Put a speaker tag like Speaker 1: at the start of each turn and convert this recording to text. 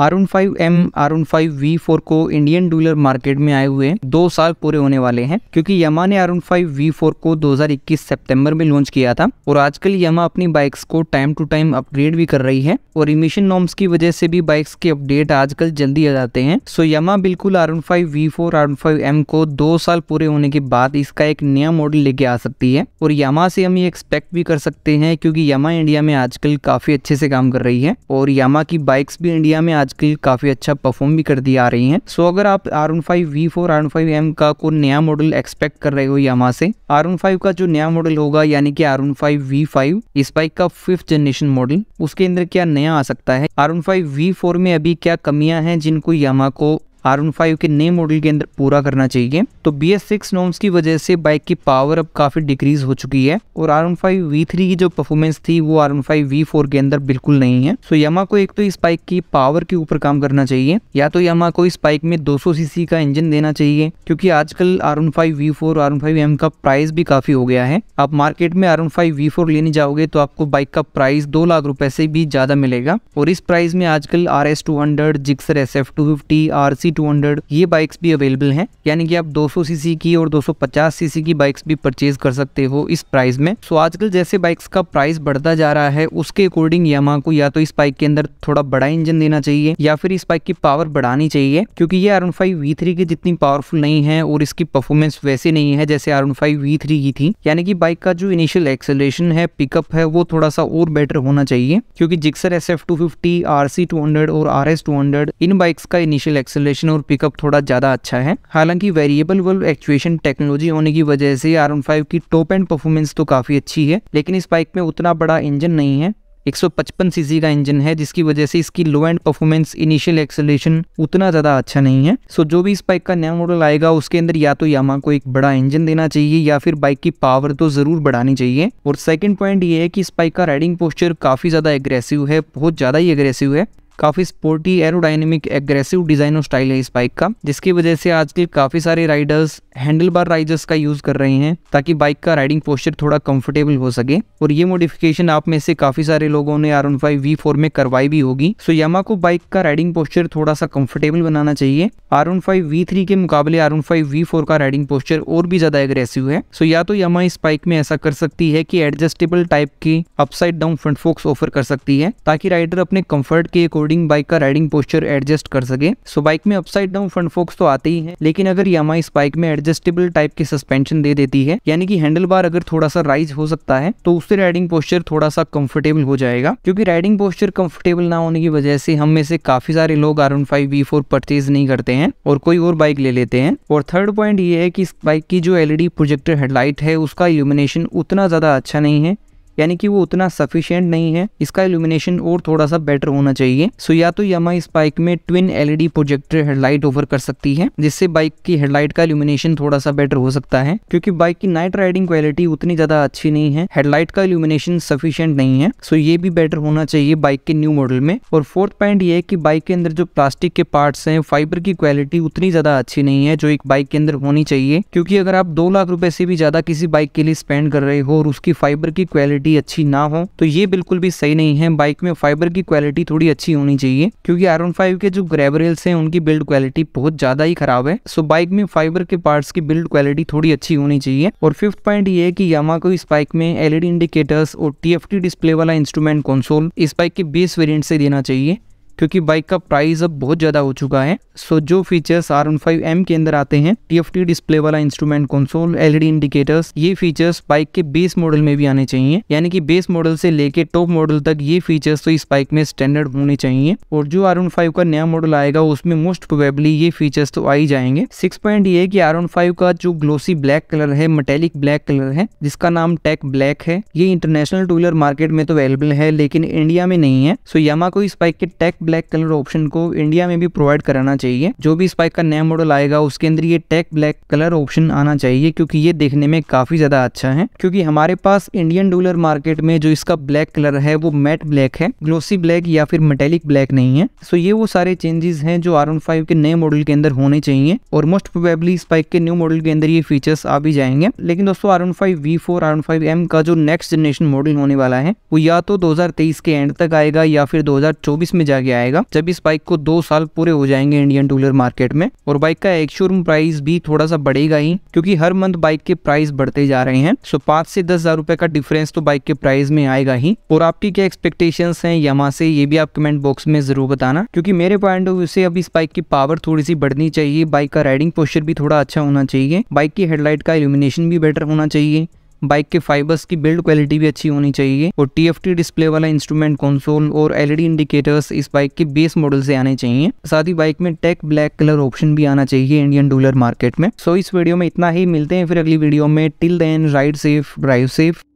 Speaker 1: are one five M R one five V four को Indian डूलर market में आए हुए दो साल पूरे होने वाले हैं क्योंकि यमा ने are one five V four को 2021 सितंबर में लॉन्च किया था और आजकल यमा अपनी बाइक्स को टाइम टू टाइम अपग्रेड भी कर रही है और इमिशन नॉर्म्स की वजह से भी बाइक्स के अपडेट आजकल जल्दी आ जाते हैं सो यमा बिल्कुल R one five V four R one five M को दो साल पूरे होने के बाद इसका एक नया मॉडल लेके आ सकती है और यामा से हम ये एक्सपेक्ट भी कर सकते हैं क्योंकि यमा इंडिया में आजकल काफी अच्छे से काम कर रही है और यामा की बाइक्स भी इंडिया में आज आजकल काफ़ी अच्छा परफॉर्म भी कर दिया आ रही हैं सो अगर आप R one five V four R one five M का कोई नया मॉडल एक्सपेक्ट कर रहे हो यहाँ से आर वन फाइव का जो नया मॉडल होगा यानी कि R one five V five इस बाइक का फिफ्थ जनरेशन मॉडल उसके अंदर क्या नया आ सकता है R one five V four में अभी क्या कमियां हैं जिनको यामा को आर वन फाइव के नए मॉडल के अंदर पूरा करना चाहिए तो बी एस सिक्स नॉम्स की वजह से बाइक की पावर अब काफ़ी डिक्रीज हो चुकी है और R one five V three की जो परफॉर्मेंस थी वो R one five V four के अंदर बिल्कुल नहीं है सो यमा को एक तो इस बाइक की पावर के ऊपर काम करना चाहिए या तो यमा को इस बाइक में दो सौ सीसी का इंजन देना चाहिए क्योंकि आजकल R one five V four R one five M का प्राइस भी काफ़ी हो गया है आप मार्केट में R one five V four लेने जाओगे तो आपको बाइक का प्राइस दो लाख रुपए से भी ज़्यादा मिलेगा और इस प्राइस में आजकल R S two hundred Gixxer S F two fifty R C C two hundred ये बाइक्स भी अवेलेबल हैं यानी कि आप 200 सीसी की और 250 सीसी की बाइक्स भी परचेज कर सकते हो इस प्राइस में सो आजकल जैसे बाइक्स का प्राइस बढ़ता जा रहा है उसके अकॉर्डिंग यमा को या तो इस बाइक के अंदर थोड़ा बड़ा इंजन देना चाहिए या फिर इस बाइक की पावर बढ़ानी चाहिए क्योंकि ये आर फाइव की जितनी पावरफुल नहीं है और इसकी परफॉर्मेंस वैसे नहीं है जैसे आर फाइव की थी यानी कि बाइक का जो इनिशियल एक्सेलेशन है पिकअप है वो थोड़ा सा और बेटर होना चाहिए क्योंकि जिक्सर एस एफ टू और आर एस इन बाइक्स का इनिशियल एक्सेलेशन एक्चुएशन और पिकअप थोड़ा ज़्यादा अच्छा है हालांकि वेरिएबल वर्ल्ड एक्चुएशन टेक्नोलॉजी होने की वजह से आर फाइव की टॉप एंड परफॉर्मेंस तो काफ़ी अच्छी है लेकिन इस बाइक में उतना बड़ा इंजन नहीं है 155 सीसी का इंजन है जिसकी वजह से इसकी low end performance initial acceleration उतना ज़्यादा अच्छा नहीं है सो जो भी इस बाइक का नया मॉडल आएगा उसके अंदर या तो यामा को एक बड़ा इंजन देना चाहिए या फिर बाइक की पावर तो ज़रूर बढ़ानी चाहिए और सेकंड पॉइंट ये है कि इस बाइक का राइडिंग पोस्चर काफ़ी ज़्यादा एग्रेसिव है बहुत ज़्यादा ही एग्रेसिव है काफ़ी स्पोर्टी एरोडाइनमिक एग्रेसिव डिज़ाइन और स्टाइल है इस बाइक का जिसकी वजह से आजकल काफ़ी सारे राइडर्स हैंडल बार राइजर्स का यूज़ कर रहे हैं ताकि बाइक का राइडिंग पोस्चर थोड़ा कंफर्टेबल हो सके और ये मॉडिफिकेशन आप में से काफ़ी सारे लोगों ने R one five V four में करवाई भी होगी सो यमा को बाइक का राइडिंग पोस्चर थोड़ा सा कंफर्टेबल बनाना चाहिए R one five V three के मुकाबले R one five V four का राइडिंग पोस्चर और भी ज़्यादा एग्रेसिव है सो या तो यमा इस बाइक में ऐसा कर सकती है कि एडजस्टेबल टाइप की upside down front forks offer कर सकती है ताकि राइडर अपने कंफर्ट के अकॉर्डिंग इंक्लूडिंग बाइक का राइडिंग पोस्चर एडजस्ट कर सके सो बाइक में अपसाइड डाउन फ्रंट फोक्स तो आते ही है लेकिन अगर यामा इस बाइक में एडजस्टेबल टाइप की सस्पेंशन दे देती है यानी कि हैंडल बार अगर थोड़ा सा राइज हो सकता है तो उससे राइडिंग पोस्चर थोड़ा सा कंफर्टेबल हो जाएगा क्योंकि राइडिंग पोस्चर कंफर्टेबल ना होने की वजह से हम में से काफी सारे लोग R five V four purchase नहीं करते हैं और कोई और बाइक ले लेते हैं और थर्ड पॉइंट ये है कि इस बाइक की जो एलईडी प्रोजेक्टर हेडलाइट है उसका इल्यूमिनेशन उतना ज्यादा अच्छा नहीं है यानी कि वो उतना सफिशियंट नहीं है इसका इल्यूमिनेशन और थोड़ा सा बेटर होना चाहिए सो या तो इस बाइक में twin LED projector headlight offer कर सकती है जिससे बाइक की हेडलाइट का इल्यूमिनेशन थोड़ा सा बेटर हो सकता है क्योंकि बाइक की नाइट राइडिंग क्वालिटी उतनी ज्यादा अच्छी नहीं है हेडलाइट का इल्यूमिनेशन सफिशियंट नहीं है सो ये भी बेटर होना चाहिए बाइक के न्यू मॉडल में और फोर्थ पॉइंट ये है कि बाइक के अंदर जो प्लास्टिक के पार्ट है फाइबर की क्वालिटी उतनी ज्यादा अच्छी नहीं है जो एक बाइक के अंदर होनी चाहिए क्योंकि अगर आप दो लाख रुपए से भी ज्यादा किसी बाइक के लिए स्पेंड कर रहे हो और उसकी फाइबर की क्वालिटी क्वालिटी अच्छी ना हो तो ये बिल्कुल भी सही नहीं है बाइक में फाइबर की क्वालिटी थोड़ी अच्छी होनी चाहिए क्योंकि आर फाइव के जो ग्रेब रेल्स हैं उनकी बिल्ड क्वालिटी बहुत ज्यादा ही खराब है सो बाइक में फाइबर के पार्ट्स की बिल्ड क्वालिटी थोड़ी अच्छी होनी चाहिए और फिफ्थ पॉइंट ये है कि यामा को इस बाइक में एलईडी इंडिकेटर्स और टीएफटी डिस्प्ले वाला इंस्ट्रूमेंट कंसोल इस बाइक के बेस वेरिएंट से देना चाहिए क्योंकि बाइक का प्राइस अब बहुत ज़्यादा हो चुका है सो जो फीचर्स आर फाइव एम के अंदर आते हैं टी डिस्प्ले वाला इंस्ट्रूमेंट कंसोल एलईडी इंडिकेटर्स ये फीचर्स बाइक के बेस मॉडल में भी आने चाहिए यानी कि बेस मॉडल से लेके टॉप मॉडल तक ये फीचर्स तो इस बाइक में स्टैंडर्ड होने चाहिए और जो आर फाइव का नया मॉडल आएगा उसमें मोस्ट प्रोबेबली ये फीचर्स तो आई जाएंगे सिक्स पॉइंट ये की आर आर फाइव का जो ग्लोसी ब्लैक कलर है मेटेलिक ब्लैक कलर है जिसका नाम टेक ब्लैक है ये इंटरनेशनल टू व्हीलर मार्केट में तो अवेलेबल है लेकिन इंडिया में नहीं है सो यमा को इस बाइक के टेक ब्लैक कलर ऑप्शन को इंडिया में भी प्रोवाइड कराना चाहिए जो भी स्पाइक का नया मॉडल आएगा उसके अंदर ये टेक ब्लैक कलर ऑप्शन आना चाहिए क्योंकि ये देखने में काफी ज्यादा अच्छा है क्योंकि हमारे पास इंडियन डूलर मार्केट में जो इसका ब्लैक कलर है वो मैट ब्लैक है ग्लोसी ब्लैक या फिर मेटेलिक ब्लैक नहीं है सो ये वो सारे चेंजेस हैं जो आर फाइव के नए मॉडल के अंदर होने चाहिए और मोस्ट प्रोबेबली स्पाइक के न्यू मॉडल के अंदर ये फीचर्स आ भी जाएंगे लेकिन दोस्तों R five V four R five M का जो नेक्स्ट जनरेशन मॉडल होने वाला है वो या तो 2023 के एंड तक आएगा या फिर 2024 में जाके आएगा जब इस बाइक को दो साल पूरे हो जाएंगे इंडियन टू व्हीलर मार्केट में और बाइक का एक्शोरूम प्राइस भी थोड़ा सा बढ़ेगा ही क्योंकि हर मंथ बाइक के प्राइस बढ़ते जा रहे हैं सो पांच से दस हजार रुपए का डिफरेंस तो बाइक के प्राइस में आएगा ही और आपकी क्या एक्सपेक्टेशन है यहाँ से ये भी आप कमेंट बॉक्स में जरूर बताना क्योंकि मेरे पॉइंट ऑफ व्यू से अब इस बाइक की पावर थोड़ी सी बढ़नी चाहिए बाइक का राइडिंग पोस्टर भी थोड़ा अच्छा होना चाहिए बाइक की हेडलाइट का इल्यूमिनेशन भी बेटर होना चाहिए बाइक के फाइबर्स की बिल्ड क्वालिटी भी अच्छी होनी चाहिए और टी डिस्प्ले वाला इंस्ट्रूमेंट कंसोल और एलईडी इंडिकेटर्स e इस बाइक के बेस मॉडल से आने चाहिए साथ ही बाइक में टेक ब्लैक कलर ऑप्शन भी आना चाहिए इंडियन डूलर मार्केट में सो so, इस वीडियो में इतना ही मिलते हैं फिर अगली वीडियो में till then ride safe drive safe